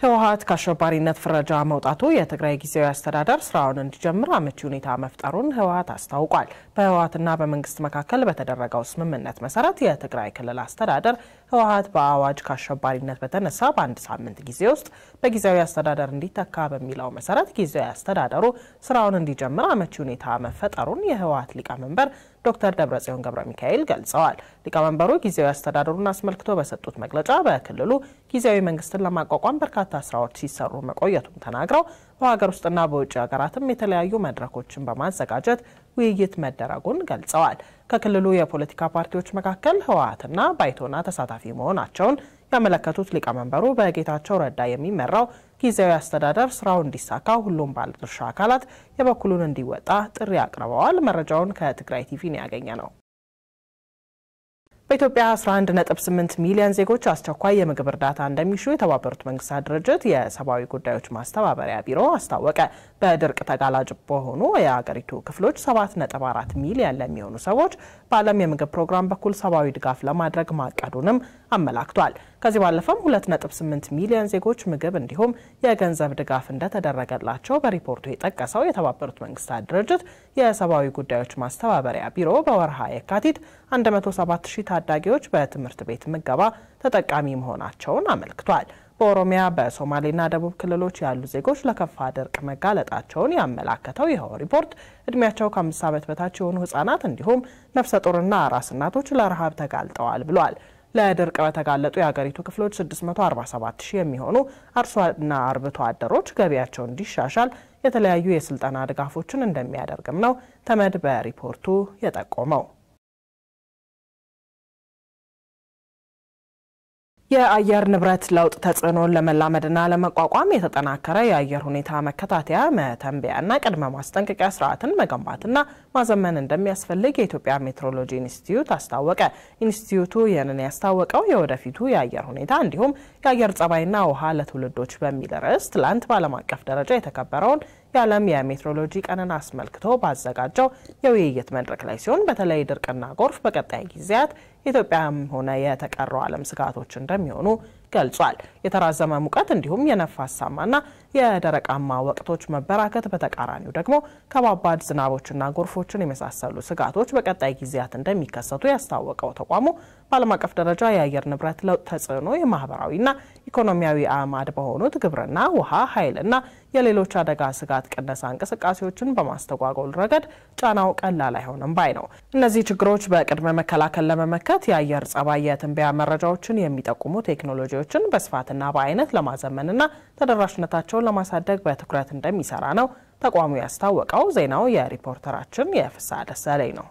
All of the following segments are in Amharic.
ህወሀት ከአሸባሪነት ፍረጃ መውጣቱ የትግራይ ጊዜያዊ አስተዳደር ስራውን እንዲጀምር አመቺ ሁኔታ መፍጠሩን ህወሀት አስታውቋል። በህወሀትና በመንግስት መካከል በተደረገው ስምምነት መሰረት የትግራይ ክልል አስተዳደር ህወሀት በአዋጅ ከአሸባሪነት በተነሳ በአንድ ሳምንት ጊዜ ውስጥ በጊዜያዊ አስተዳደር እንዲተካ በሚለው መሰረት ጊዜያዊ አስተዳደሩ ስራውን እንዲጀምር አመቺ ሁኔታ መፈጠሩን የህወሀት ሊቀመንበር ዶክተር ደብረጽዮን ገብረ ሚካኤል ገልጸዋል። ሊቀመንበሩ ጊዜያዊ አስተዳደሩን አስመልክቶ በሰጡት መግለጫ በክልሉ ጊዜያዊ መንግስትን ለማቋቋም በርካታ ስራዎች ሲሰሩ መቆየቱን ተናግረው በሀገር ውስጥና በውጭ ሀገራትም የተለያዩ መድረኮችን በማዘጋጀት ውይይት መደረጉን ገልጸዋል። ከክልሉ የፖለቲካ ፓርቲዎች መካከል ህወሓትና ባይቶና ተሳታፊ መሆናቸውን ያመለከቱት ሊቀመንበሩ በጌታቸው ረዳ የሚመራው ጊዜያዊ አስተዳደር ስራው እንዲሳካ ሁሉም ባለድርሻ አካላት የበኩሉን እንዲወጣ ጥሪ አቅርበዋል። መረጃውን ከትግራይ ቲቪ ነው ያገኘ ነው። በኢትዮጵያ 11.8 ሚሊዮን ዜጎች አስቸኳይ የምግብ እርዳታ እንደሚሹ የተባበሩት መንግስታት ድርጅት የሰብአዊ ጉዳዮች ማስተባበሪያ ቢሮ አስታወቀ። በድርቅ ተጋላጭ በሆኑ የአገሪቱ ክፍሎች 7.4 ሚሊዮን ለሚሆኑ ሰዎች በዓለም የምግብ ፕሮግራም በኩል ሰብአዊ ድጋፍ ለማድረግ ማቀዱንም አመላክቷል። ከዚህ ባለፈም 2.8 ሚሊዮን ዜጎች ምግብ እንዲሁም የገንዘብ ድጋፍ እንደተደረገላቸው በሪፖርቱ የጠቀሰው የተባበሩት መንግስታት ድርጅት የሰብአዊ ጉዳዮች ማስተባበሪያ ቢሮ በወርሃ የካቲት 107 ሺህ ታዳጊዎች በትምህርት ቤት ምገባ ተጠቃሚ መሆናቸውን አመልክቷል። በኦሮሚያ በሶማሌና ደቡብ ክልሎች ያሉ ዜጎች ለከፋ ድርቅ መጋለጣቸውን ያመላከተው ይኸው ሪፖርት እድሜያቸው ከአምስት ዓመት በታች የሆኑ ህጻናት እንዲሁም ነፍሰ ጡርና ራስ እናቶች ለረሃብ ተጋልጠዋል ብሏል። ለድርቅ በተጋለጡ የሀገሪቱ ክፍሎች 647 ሺህ የሚሆኑ አርሶና አርብቶ አደሮች ገቢያቸው እንዲሻሻል የተለያዩ የስልጠና ድጋፎችን እንደሚያደርግም ነው ተመድ በሪፖርቱ የጠቆመው። የአየር ንብረት ለውጥ ተጽዕኖን ለመላመድና ለመቋቋም የተጠናከረ የአየር ሁኔታ መከታተያ መተንበያና ቅድመ ማስጠንቀቂያ ስርዓትን መገንባትና ማዘመን እንደሚያስፈልግ የኢትዮጵያ ሜትሮሎጂ ኢንስቲትዩት አስታወቀ። ኢንስቲትዩቱ ይህንን ያስታወቀው የወደፊቱ የአየር ሁኔታ እንዲሁም የአየር ጸባይና ውሃ ለትውልዶች በሚል ርዕስ ትላንት በዓለም አቀፍ ደረጃ የተከበረውን የዓለም የሜትሮሎጂ ቀንን አስመልክቶ ባዘጋጀው የውይይት መድረክ ላይ ሲሆን በተለይ ድርቅና ጎርፍ በቀጣይ ጊዜያት ኢትዮጵያም ሆነ የተቀረው ዓለም ስጋቶች እንደሚሆኑ ገልጿል። የተራዘመ ሙቀት እንዲሁም የነፋሳማና የደረቃማ ወቅቶች መበራከት፣ በተቃራኒው ደግሞ ከባባድ ዝናቦችና ጎርፎችን የመሳሰሉ ስጋቶች በቀጣይ ጊዜያት እንደሚከሰቱ ያስታወቀው ተቋሙ በዓለም አቀፍ ደረጃ የአየር ንብረት ለውጥ ተጽዕኖ የማህበራዊና ኢኮኖሚያዊ አዕማድ በሆኑት ግብርና፣ ውሃ፣ ኃይልና የሌሎች አደጋ ስጋት ቅነሳ እንቅስቃሴዎችን በማስተጓጎል ረገድ ጫናው ቀላል አይሆንም ባይ ነው። እነዚህ ችግሮች በቅድመ መከላከል ለመመከት የአየር ጸባይ የትንበያ መረጃዎችን የሚጠቁሙ ቴክኖሎጂዎችን በስፋትና በአይነት ለማዘመንና ተደራሽነታቸውን ለማሳደግ በትኩረት እንደሚሰራ ነው ተቋሙ ያስታወቀው። ዜናው የሪፖርተራችን የፍሳ ደሰለኝ ነው።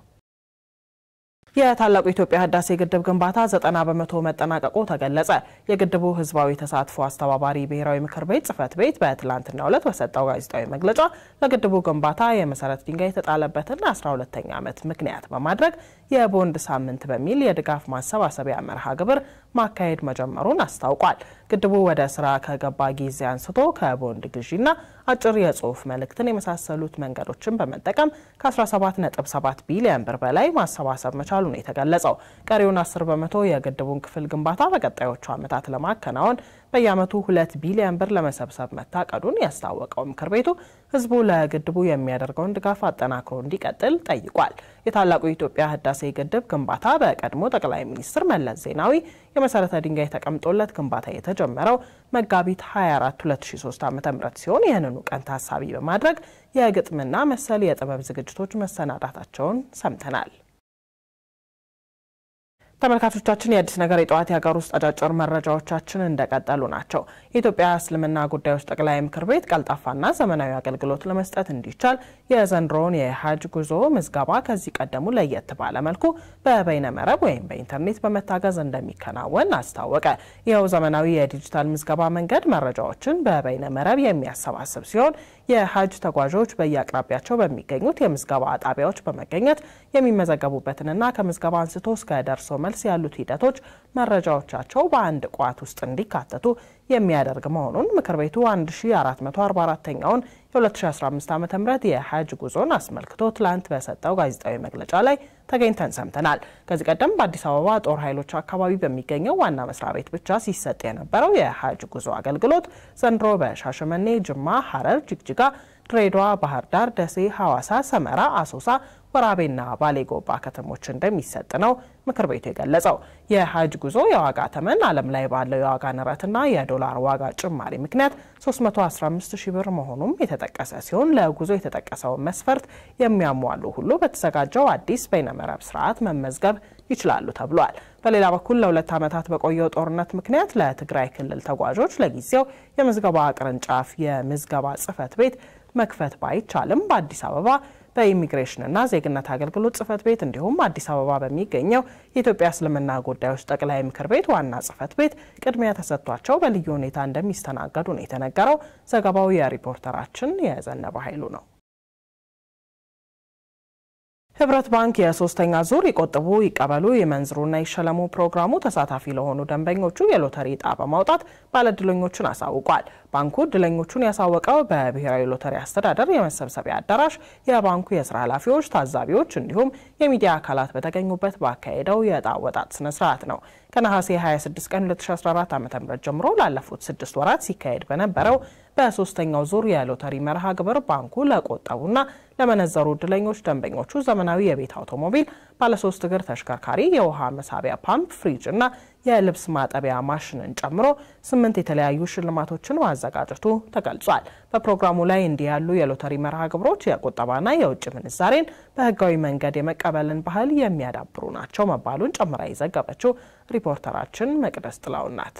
የታላቁ የኢትዮጵያ ህዳሴ ግድብ ግንባታ 90 በመቶ መጠናቀቁ ተገለጸ። የግድቡ ህዝባዊ ተሳትፎ አስተባባሪ ብሔራዊ ምክር ቤት ጽህፈት ቤት በትላንትናው ዕለት በሰጠው ጋዜጣዊ መግለጫ ለግድቡ ግንባታ የመሰረት ድንጋይ የተጣለበትን 12ኛ ዓመት ምክንያት በማድረግ የቦንድ ሳምንት በሚል የድጋፍ ማሰባሰቢያ መርሃ ግብር ማካሄድ መጀመሩን አስታውቋል። ግድቡ ወደ ስራ ከገባ ጊዜ አንስቶ ከቦንድ ግዢና አጭር የጽሁፍ መልእክትን የመሳሰሉት መንገዶችን በመጠቀም ከ17.7 ቢሊዮን ብር በላይ ማሰባሰብ መቻሉ ነው የተገለጸው። ቀሪውን 10 በመቶ የግድቡን ክፍል ግንባታ በቀጣዮቹ ዓመታት ለማከናወን በየዓመቱ ሁለት ቢሊዮን ብር ለመሰብሰብ መታቀዱን ያስታወቀው ምክር ቤቱ ህዝቡ ለግድቡ የሚያደርገውን ድጋፍ አጠናክሮ እንዲቀጥል ጠይቋል። የታላቁ የኢትዮጵያ ህዳሴ ግድብ ግንባታ በቀድሞ ጠቅላይ ሚኒስትር መለስ ዜናዊ የመሰረተ ድንጋይ ተቀምጦለት ግንባታ የተጀመረው መጋቢት 24 2003 ዓ.ም ሲሆን ይህንኑ ቀን ታሳቢ በማድረግ የግጥምና መሰል የጥበብ ዝግጅቶች መሰናዳታቸውን ሰምተናል። ተመልካቾቻችን የአዲስ ነገር የጠዋት የሀገር ውስጥ አጫጭር መረጃዎቻችን እንደቀጠሉ ናቸው። የኢትዮጵያ እስልምና ጉዳዮች ጠቅላይ ምክር ቤት ቀልጣፋና ዘመናዊ አገልግሎት ለመስጠት እንዲቻል የዘንድሮውን የሀጅ ጉዞ ምዝገባ ከዚህ ቀደሙ ለየት ባለ መልኩ በበይነ መረብ ወይም በኢንተርኔት በመታገዝ እንደሚከናወን አስታወቀ። ይኸው ዘመናዊ የዲጂታል ምዝገባ መንገድ መረጃዎችን በበይነ መረብ የሚያሰባስብ ሲሆን የሀጅ ተጓዦች በየአቅራቢያቸው በሚገኙት የምዝገባ ጣቢያዎች በመገኘት የሚመዘገቡበትንና ከምዝገባ አንስቶ እስከ ደርሶ መልስ ያሉት ሂደቶች መረጃዎቻቸው በአንድ ቋት ውስጥ እንዲካተቱ የሚያደርግ መሆኑን ምክር ቤቱ 1444ኛውን በ 2015 ዓ ም የሐጅ ጉዞን አስመልክቶ ትላንት በሰጠው ጋዜጣዊ መግለጫ ላይ ተገኝተን ሰምተናል። ከዚህ ቀደም በአዲስ አበባ ጦር ኃይሎች አካባቢ በሚገኘው ዋና መስሪያ ቤት ብቻ ሲሰጥ የነበረው የሐጅ ጉዞ አገልግሎት ዘንድሮ በሻሸመኔ፣ ጅማ፣ ሐረር፣ ጅግጅጋ፣ ድሬዳዋ፣ ባህር ዳር፣ ደሴ፣ ሐዋሳ፣ ሰመራ፣ አሶሳ፣ ወራቤና ባሌጎባ ከተሞች እንደሚሰጥ ነው ምክር ቤቱ የገለጸው። የሀጅ ጉዞ የዋጋ ተመን ዓለም ላይ ባለው የዋጋ ንረትና የዶላር ዋጋ ጭማሪ ምክንያት 315 ብር መሆኑም የተጠቀሰ ሲሆን ለጉዞ የተጠቀሰውን መስፈርት የሚያሟሉ ሁሉ በተዘጋጀው አዲስ በይነመረብ ስርዓት መመዝገብ ይችላሉ ተብሏል። በሌላ በኩል ለሁለት ዓመታት በቆየው ጦርነት ምክንያት ለትግራይ ክልል ተጓዦች ለጊዜው የምዝገባ ቅርንጫፍ የምዝገባ ጽህፈት ቤት መክፈት ባይቻልም በአዲስ አበባ በኢሚግሬሽንና ዜግነት አገልግሎት ጽህፈት ቤት እንዲሁም አዲስ አበባ በሚገኘው የኢትዮጵያ እስልምና ጉዳዮች ጠቅላይ ምክር ቤት ዋና ጽህፈት ቤት ቅድሚያ ተሰጥቷቸው በልዩ ሁኔታ እንደሚስተናገዱ ነው የተነገረው። ዘገባው የሪፖርተራችን የዘነበ ኃይሉ ነው። ህብረት ባንክ የሶስተኛ ዙር ይቆጥቡ፣ ይቀበሉ፣ ይመንዝሩና ይሸለሙ ፕሮግራሙ ተሳታፊ ለሆኑ ደንበኞቹ የሎተሪ ጣ በማውጣት ባለድለኞቹን አሳውቋል። ባንኩ እድለኞቹን ያሳወቀው በብሔራዊ ሎተሪ አስተዳደር የመሰብሰቢያ አዳራሽ የባንኩ የስራ ኃላፊዎች፣ ታዛቢዎች እንዲሁም የሚዲያ አካላት በተገኙበት ባካሄደው የዕጣ አወጣጥ ስነ ስርዓት ነው። ከነሐሴ 26 ቀን 2014 ዓ ም ጀምሮ ላለፉት ስድስት ወራት ሲካሄድ በነበረው በሶስተኛው ዙር የሎተሪ መርሃ ግብር ባንኩ ለቆጠቡና ለመነዘሩ እድለኞች ደንበኞቹ ዘመናዊ የቤት አውቶሞቢል፣ ባለሶስት እግር ተሽከርካሪ፣ የውሃ መሳቢያ ፓምፕ፣ ፍሪጅ እና የልብስ ማጠቢያ ማሽንን ጨምሮ ስምንት የተለያዩ ሽልማቶችን ማዘጋጀቱ ተገልጿል። በፕሮግራሙ ላይ እንዲህ ያሉ የሎተሪ መርሃ ግብሮች የቁጠባና የውጭ ምንዛሬን በህጋዊ መንገድ የመቀበልን ባህል የሚያዳብሩ ናቸው መባሉን ጨምራ የዘገበችው ሪፖርተራችን መቅደስ ጥላው ናት።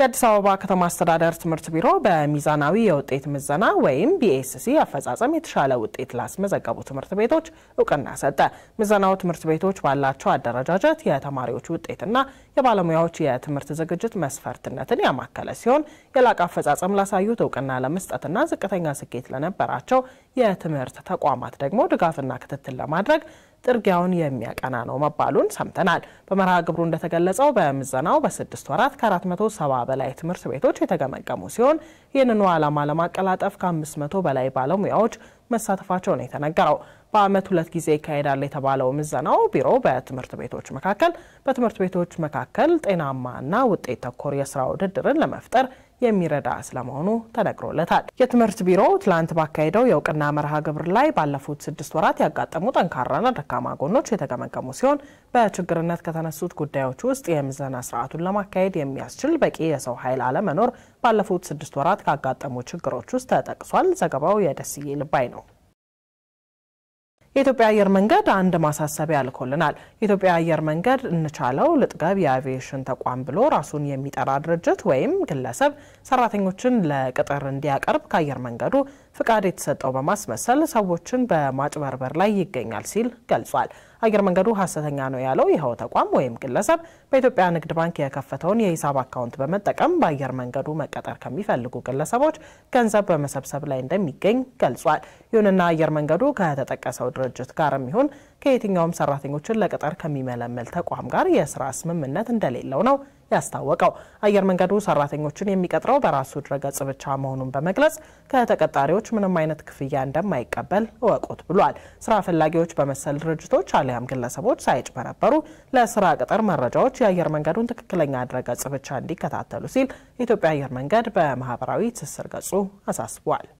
የአዲስ አበባ ከተማ አስተዳደር ትምህርት ቢሮ በሚዛናዊ የውጤት ምዘና ወይም ቢኤስሲ አፈጻጸም የተሻለ ውጤት ላስመዘገቡ ትምህርት ቤቶች እውቅና ሰጠ። ምዘናው ትምህርት ቤቶች ባላቸው አደረጃጀት የተማሪዎች ውጤትና የባለሙያዎች የትምህርት ዝግጅት መስፈርትነትን ያማከለ ሲሆን የላቀ አፈጻጸም ላሳዩት እውቅና ለመስጠትና ዝቅተኛ ስኬት ለነበራቸው የትምህርት ተቋማት ደግሞ ድጋፍና ክትትል ለማድረግ ጥርጊያውን የሚያቀና ነው መባሉን ሰምተናል። በመርሃ ግብሩ እንደተገለጸው በምዘናው በስድስት ወራት ከ ሰባ በላይ ትምህርት ቤቶች የተገመገሙ ሲሆን ይህንኑ ዓላማ ለማቀላጠፍ ከ500 በላይ ባለሙያዎች መሳተፋቸው ነው የተነገረው በአመት ሁለት ጊዜ ይካሄዳል የተባለው ምዘናው ቢሮ በትምህርት ቤቶች መካከል በትምህርት ቤቶች መካከል ጤናማ እና ውጤት ተኮር የስራ ውድድርን ለመፍጠር የሚረዳ ስለመሆኑ ተነግሮለታል። የትምህርት ቢሮው ትላንት ባካሄደው የእውቅና መርሃ ግብር ላይ ባለፉት ስድስት ወራት ያጋጠሙ ጠንካራና ደካማ ጎኖች የተገመገሙ ሲሆን በችግርነት ከተነሱት ጉዳዮች ውስጥ የምዘና ስርዓቱን ለማካሄድ የሚያስችል በቂ የሰው ኃይል አለመኖር ባለፉት ስድስት ወራት ካጋጠሙ ችግሮች ውስጥ ተጠቅሷል። ዘገባው የደስዬ ልባይ ነው። የኢትዮጵያ አየር መንገድ አንድ ማሳሰቢያ ልኮልናል። የኢትዮጵያ አየር መንገድ እንቻለው ልጥገብ የአቪዬሽን ተቋም ብሎ ራሱን የሚጠራ ድርጅት ወይም ግለሰብ ሰራተኞችን ለቅጥር እንዲያቀርብ ከአየር መንገዱ ፍቃድ የተሰጠው በማስመሰል ሰዎችን በማጭበርበር ላይ ይገኛል ሲል ገልጿል። አየር መንገዱ ሀሰተኛ ነው ያለው ይኸው ተቋም ወይም ግለሰብ በኢትዮጵያ ንግድ ባንክ የከፈተውን የሂሳብ አካውንት በመጠቀም በአየር መንገዱ መቀጠር ከሚፈልጉ ግለሰቦች ገንዘብ በመሰብሰብ ላይ እንደሚገኝ ገልጿል። ይሁንና አየር መንገዱ ከተጠቀሰው ድርጅት ጋር ይሁን ከየትኛውም ሰራተኞችን ለቅጥር ከሚመለመል ተቋም ጋር የስራ ስምምነት እንደሌለው ነው ያስታወቀው። አየር መንገዱ ሰራተኞችን የሚቀጥረው በራሱ ድረገጽ ብቻ መሆኑን በመግለጽ ከተቀጣሪዎች ምንም አይነት ክፍያ እንደማይቀበል እወቁት ብሏል። ስራ ፈላጊዎች በመሰል ድርጅቶች አሊያም ግለሰቦች ሳይጭበረበሩ ለስራ ቅጥር መረጃዎች የአየር መንገዱን ትክክለኛ ድረገጽ ብቻ እንዲከታተሉ ሲል የኢትዮጵያ አየር መንገድ በማህበራዊ ትስስር ገጹ አሳስቧል።